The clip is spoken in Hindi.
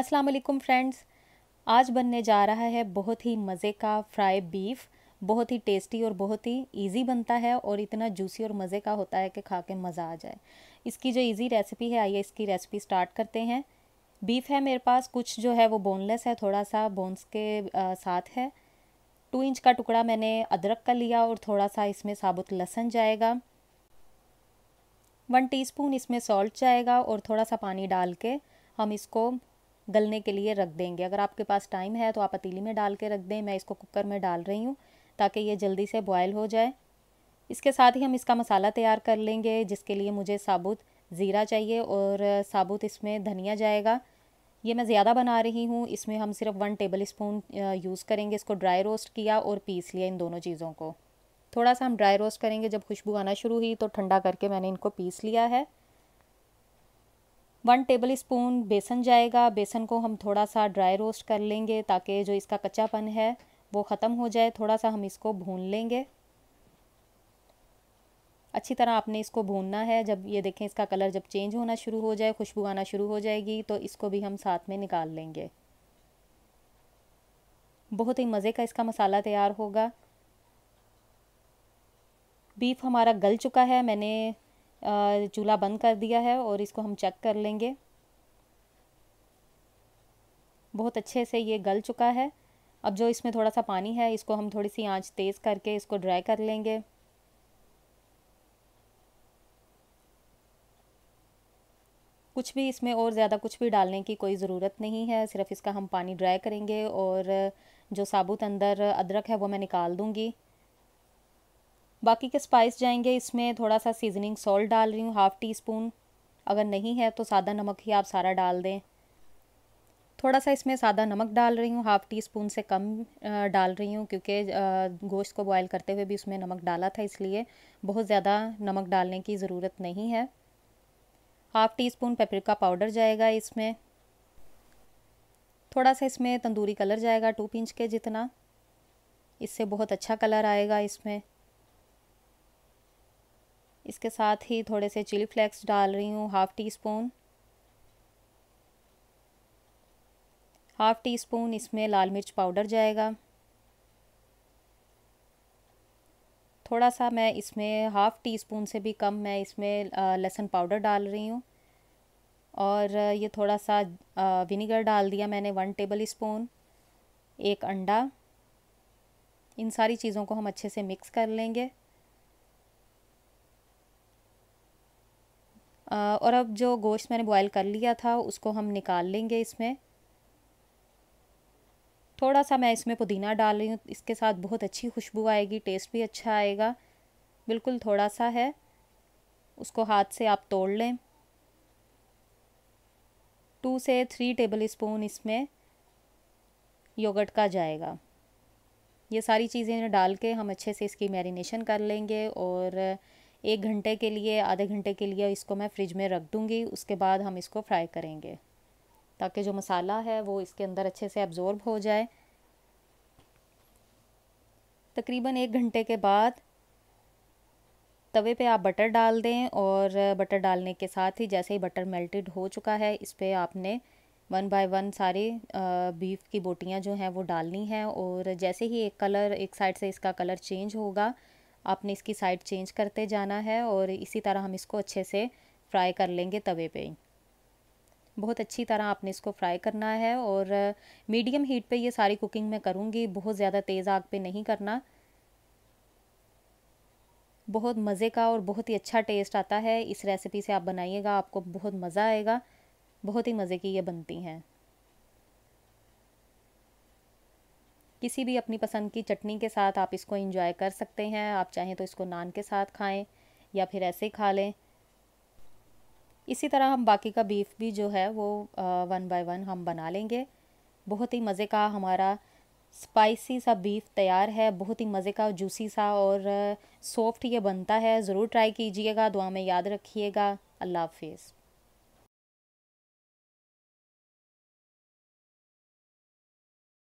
अस्सलाम वालेकुम फ्रेंड्स आज बनने जा रहा है बहुत ही मज़े का फ्राई बीफ बहुत ही टेस्टी और बहुत ही इजी बनता है और इतना जूसी और मज़े का होता है कि खा के मज़ा आ जाए इसकी जो इजी रेसिपी है आइए इसकी रेसिपी स्टार्ट करते हैं बीफ है मेरे पास कुछ जो है वो बोनलेस है थोड़ा सा बोन्स के आ, साथ है टू इंच का टुकड़ा मैंने अदरक का लिया और थोड़ा सा इसमें साबुत लहसन जाएगा वन टीस्पून इसमें सॉल्ट जाएगा और थोड़ा सा पानी डाल के हम इसको गलने के लिए रख देंगे अगर आपके पास टाइम है तो आप पतीली में डाल के रख दें मैं इसको कुकर में डाल रही हूँ ताकि ये जल्दी से बॉयल हो जाए इसके साथ ही हम इसका मसाला तैयार कर लेंगे जिसके लिए मुझे साबुत ज़ीरा चाहिए और साबुत इसमें धनिया जाएगा ये मैं ज़्यादा बना रही हूँ इसमें हम सिर्फ वन टेबल स्पून यूज़ करेंगे इसको ड्राई रोस्ट किया और पीस लिया इन दोनों चीज़ों को थोड़ा सा हम ड्राई रोस्ट करेंगे जब खुशबू आना शुरू हुई तो ठंडा करके मैंने इनको पीस लिया है वन टेबल स्पून बेसन जाएगा बेसन को हम थोड़ा सा ड्राई रोस्ट कर लेंगे ताकि जो इसका कच्चापन है वो ख़त्म हो जाए थोड़ा सा हम इसको भून लेंगे अच्छी तरह आपने इसको भूनना है जब ये देखें इसका कलर जब चेंज होना शुरू हो जाए खुशबू आना शुरू हो जाएगी तो इसको भी हम साथ में निकाल लेंगे बहुत ही मज़े का इसका मसाला तैयार होगा बीफ हमारा गल चुका है मैंने चूल्हा बंद कर दिया है और इसको हम चेक कर लेंगे बहुत अच्छे से ये गल चुका है अब जो इसमें थोड़ा सा पानी है इसको हम थोड़ी सी आंच तेज़ करके इसको ड्राई कर लेंगे कुछ भी इसमें और ज़्यादा कुछ भी डालने की कोई ज़रूरत नहीं है सिर्फ इसका हम पानी ड्राई करेंगे और जो साबुत अंदर अदरक है वो मैं निकाल दूँगी बाकी के स्पाइस जाएंगे इसमें थोड़ा सा सीजनिंग सॉल्ट डाल रही हूँ हाफ़ टी स्पून अगर नहीं है तो सादा नमक ही आप सारा डाल दें थोड़ा सा इसमें सादा नमक डाल रही हूँ हाफ़ टी स्पून से कम डाल रही हूँ क्योंकि गोश्त को बॉयल करते हुए भी उसमें नमक डाला था इसलिए बहुत ज़्यादा नमक डालने की ज़रूरत नहीं है half teaspoon paprika powder जाएगा इसमें थोड़ा सा इसमें तंदूरी कलर जाएगा टू पिंच के जितना इससे बहुत अच्छा कलर आएगा इसमें इसके साथ ही थोड़े से चिली फ्लेक्स डाल रही हूँ half teaspoon half teaspoon इसमें लाल मिर्च पाउडर जाएगा थोड़ा सा मैं इसमें हाफ़ टी स्पून से भी कम मैं इसमें लहसुन पाउडर डाल रही हूँ और ये थोड़ा सा विनीगर डाल दिया मैंने वन टेबल स्पून एक अंडा इन सारी चीज़ों को हम अच्छे से मिक्स कर लेंगे और अब जो गोश्त मैंने बॉयल कर लिया था उसको हम निकाल लेंगे इसमें थोड़ा सा मैं इसमें पुदीना डाल रही हूँ इसके साथ बहुत अच्छी खुशबू आएगी टेस्ट भी अच्छा आएगा बिल्कुल थोड़ा सा है उसको हाथ से आप तोड़ लें टू से थ्री टेबल स्पून इसमें योगर्ट का जाएगा ये सारी चीज़ें डाल के हम अच्छे से इसकी मैरिनेशन कर लेंगे और एक घंटे के लिए आधे घंटे के लिए इसको मैं फ्रिज में रख दूँगी उसके बाद हम इसको फ्राई करेंगे ताकि जो मसाला है वो इसके अंदर अच्छे से एब्ज़ॉर्ब हो जाए तकरीबन एक घंटे के बाद तवे पे आप बटर डाल दें और बटर डालने के साथ ही जैसे ही बटर मेल्टेड हो चुका है इस पर आपने वन बाय वन सारे बीफ की बोटियाँ जो हैं वो डालनी हैं और जैसे ही एक कलर एक साइड से इसका कलर चेंज होगा आपने इसकी साइड चेंज करते जाना है और इसी तरह हम इसको अच्छे से फ्राई कर लेंगे तवे पे बहुत अच्छी तरह आपने इसको फ्राई करना है और मीडियम हीट पे ये सारी कुकिंग मैं करूँगी बहुत ज़्यादा तेज़ आग पे नहीं करना बहुत मज़े का और बहुत ही अच्छा टेस्ट आता है इस रेसिपी से आप बनाइएगा आपको बहुत मज़ा आएगा बहुत ही मज़े की ये बनती हैं किसी भी अपनी पसंद की चटनी के साथ आप इसको इंजॉय कर सकते हैं आप चाहें तो इसको नान के साथ खाएं या फिर ऐसे ही खा लें इसी तरह हम बाकी का बीफ भी जो है वो वन बाय वन हम बना लेंगे बहुत ही मज़े का हमारा स्पाइसी सा बीफ तैयार है बहुत ही मज़े का जूसी सा और सॉफ्ट ये बनता है ज़रूर ट्राई कीजिएगा दुआ में याद रखिएगा अल्लाह हाफिज़